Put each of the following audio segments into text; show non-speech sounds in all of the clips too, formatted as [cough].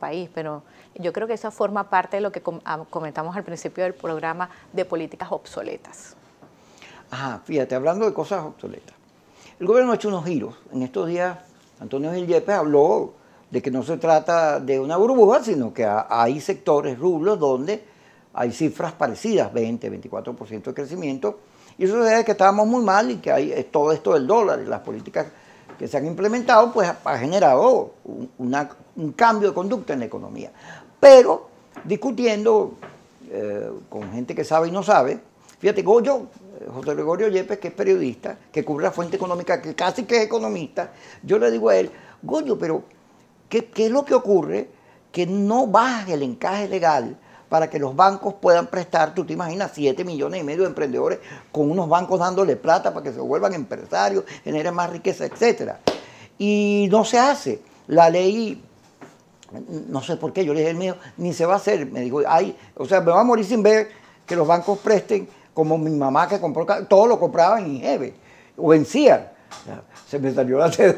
país, pero yo creo que eso forma parte de lo que ah, comentamos al principio del programa de políticas obsoletas. Ajá, fíjate, hablando de cosas obsoletas. El gobierno ha hecho unos giros. En estos días, Antonio Gil habló de que no se trata de una burbuja, sino que hay sectores, rublos, donde hay cifras parecidas, 20, 24% de crecimiento. Y eso es que estábamos muy mal y que hay todo esto del dólar y las políticas que se han implementado, pues ha generado un cambio de conducta en la economía. Pero discutiendo eh, con gente que sabe y no sabe, fíjate, Goyo, eh, José Gregorio Yepes, que es periodista, que cubre la fuente económica, que casi que es economista, yo le digo a él, Goyo, pero ¿qué, qué es lo que ocurre? Que no baja el encaje legal para que los bancos puedan prestar, tú te imaginas, 7 millones y medio de emprendedores con unos bancos dándole plata para que se vuelvan empresarios, generen más riqueza, etc. Y no se hace. La ley, no sé por qué, yo le dije el mío, ni se va a hacer. Me dijo, ay, o sea, me va a morir sin ver que los bancos presten, como mi mamá que compró, todo lo compraba en Ingeve o en CIAR se me salió la sed.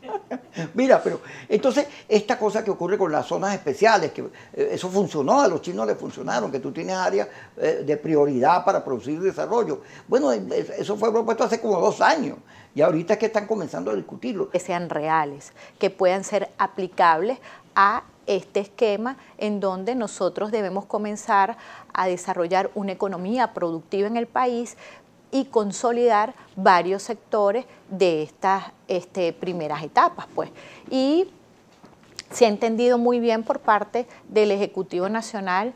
[laughs] Mira, pero entonces esta cosa que ocurre con las zonas especiales, que eh, eso funcionó, a los chinos les funcionaron, que tú tienes áreas eh, de prioridad para producir desarrollo. Bueno, eh, eso fue propuesto hace como dos años y ahorita es que están comenzando a discutirlo. Que sean reales, que puedan ser aplicables a este esquema en donde nosotros debemos comenzar a desarrollar una economía productiva en el país, y consolidar varios sectores de estas este, primeras etapas. Pues. Y se ha entendido muy bien por parte del Ejecutivo Nacional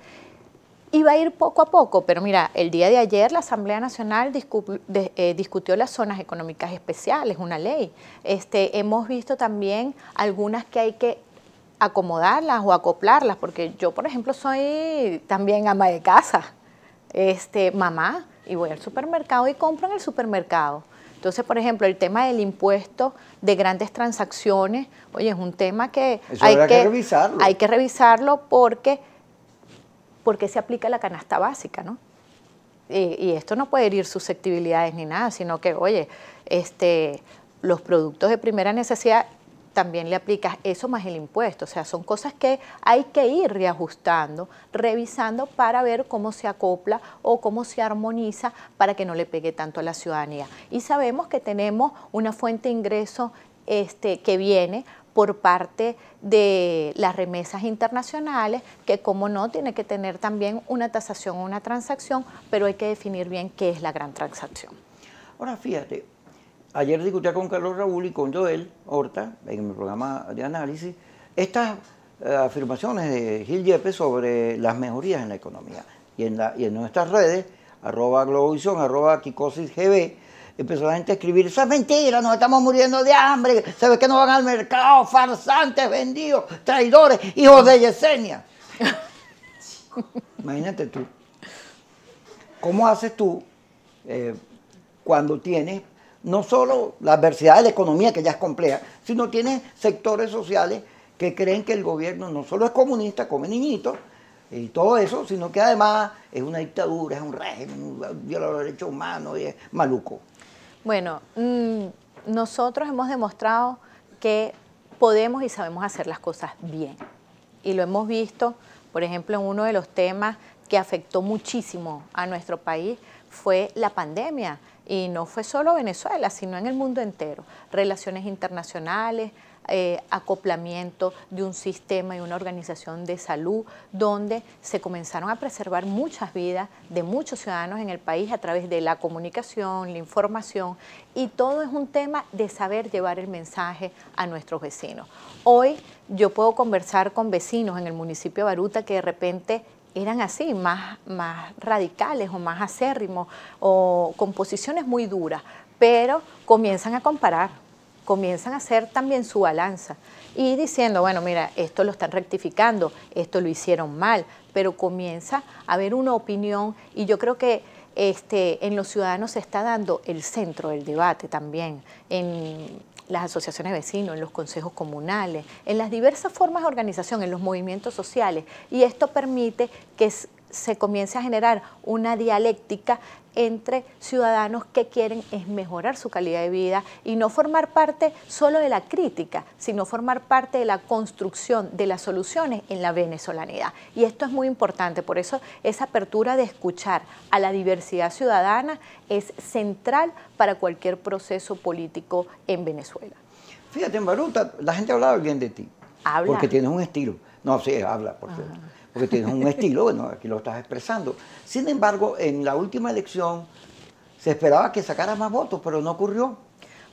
y va a ir poco a poco, pero mira, el día de ayer la Asamblea Nacional eh, discutió las zonas económicas especiales, una ley. Este, hemos visto también algunas que hay que acomodarlas o acoplarlas, porque yo, por ejemplo, soy también ama de casa, este, mamá, y voy al supermercado y compro en el supermercado. Entonces, por ejemplo, el tema del impuesto de grandes transacciones, oye, es un tema que, hay, que, revisarlo. hay que revisarlo porque, porque se aplica la canasta básica, ¿no? Y, esto no puede herir susceptibilidades ni nada, sino que, oye, este, los productos de primera necesidad también le aplicas eso más el impuesto. O sea, son cosas que hay que ir reajustando, revisando para ver cómo se acopla o cómo se armoniza para que no le pegue tanto a la ciudadanía. Y sabemos que tenemos una fuente de ingreso este, que viene por parte de las remesas internacionales, que como no, tiene que tener también una tasación o una transacción, pero hay que definir bien qué es la gran transacción. Ahora fíjate, Ayer discutía con Carlos Raúl y con Joel Horta, en mi programa de análisis, estas eh, afirmaciones de Gil Yepes sobre las mejorías en la economía. Y en, nuestras redes, arroba Globovisión, arroba Kikosis empezó la gente a escribir, eso es mentira, nos estamos muriendo de hambre, se ve que no van al mercado? Farsantes, vendidos, traidores, hijos de Yesenia. Imagínate tú, ¿cómo haces tú eh, cuando tienes no solo la adversidad de la economía, que ya es compleja, sino tiene sectores sociales que creen que el gobierno no solo es comunista, come niñitos y todo eso, sino que además es una dictadura, es un régimen, viola los derechos humanos y es maluco. Bueno, mm, nosotros hemos demostrado que podemos y sabemos hacer las cosas bien. Y lo hemos visto, por ejemplo, en uno de los temas que afectó muchísimo a nuestro país fue la pandemia. Y no fue solo Venezuela, sino en el mundo entero. Relaciones internacionales, eh, acoplamiento de un sistema y una organización de salud donde se comenzaron a preservar muchas vidas de muchos ciudadanos en el país a través de la comunicación, la información y todo es un tema de saber llevar el mensaje a nuestros vecinos. Hoy yo puedo conversar con vecinos en el municipio de Baruta que de repente eran así, más, más radicales o más acérrimos o con posiciones muy duras, pero comienzan a comparar, comienzan a hacer también su balanza y diciendo, bueno, mira, esto lo están rectificando, esto lo hicieron mal, pero comienza a haber una opinión y yo creo que este, en los ciudadanos se está dando el centro del debate también. En, las asociaciones de vecinos, en los consejos comunales, en las diversas formas de organización, en los movimientos sociales. Y esto permite que se comience a generar una dialéctica entre ciudadanos que quieren es mejorar su calidad de vida y no formar parte solo de la crítica, sino formar parte de la construcción de las soluciones en la venezolanidad. Y esto es muy importante, por eso esa apertura de escuchar a la diversidad ciudadana es central para cualquier proceso político en Venezuela. Fíjate, en Baruta la gente ha hablado bien de ti, habla. porque tienes un estilo. No, sí, habla, por favor porque tienes un estilo, bueno, aquí lo estás expresando. Sin embargo, en la última elección se esperaba que sacara más votos, pero no ocurrió.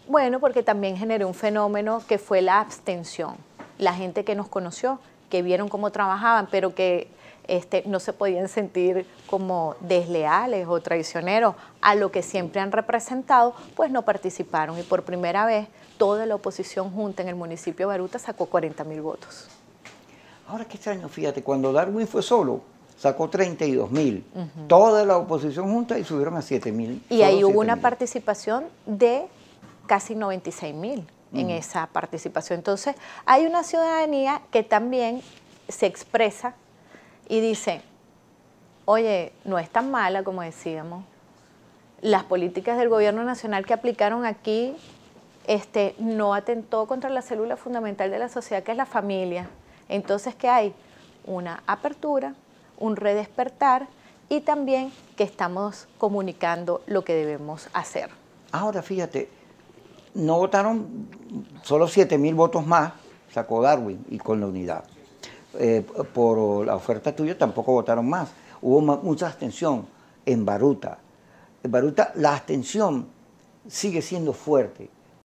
Bueno, porque también generó un fenómeno que fue la abstención. La gente que nos conoció, que vieron cómo trabajaban, pero que este, no se podían sentir como desleales o traicioneros a lo que siempre han representado, pues no participaron. Y por primera vez, toda la oposición junta en el municipio de Baruta sacó 40 mil votos. Ahora, qué extraño, fíjate, cuando Darwin fue solo, sacó 32 mil. Toda la oposición junta y subieron a 7 mil. Y ahí hubo una participación de casi 96 mil en esa participación. Entonces, hay una ciudadanía que también se expresa y dice, oye, no es tan mala como decíamos. Las políticas del gobierno nacional que aplicaron aquí este, no atentó contra la célula fundamental de la sociedad, que es la familia entonces, que hay? Una apertura, un redespertar y también que estamos comunicando lo que debemos hacer. Ahora, fíjate, no votaron solo 7.000 mil votos más, sacó Darwin y con la unidad. Eh, por la oferta tuya tampoco votaron más. Hubo mucha abstención en Baruta. En Baruta la abstención sigue siendo fuerte.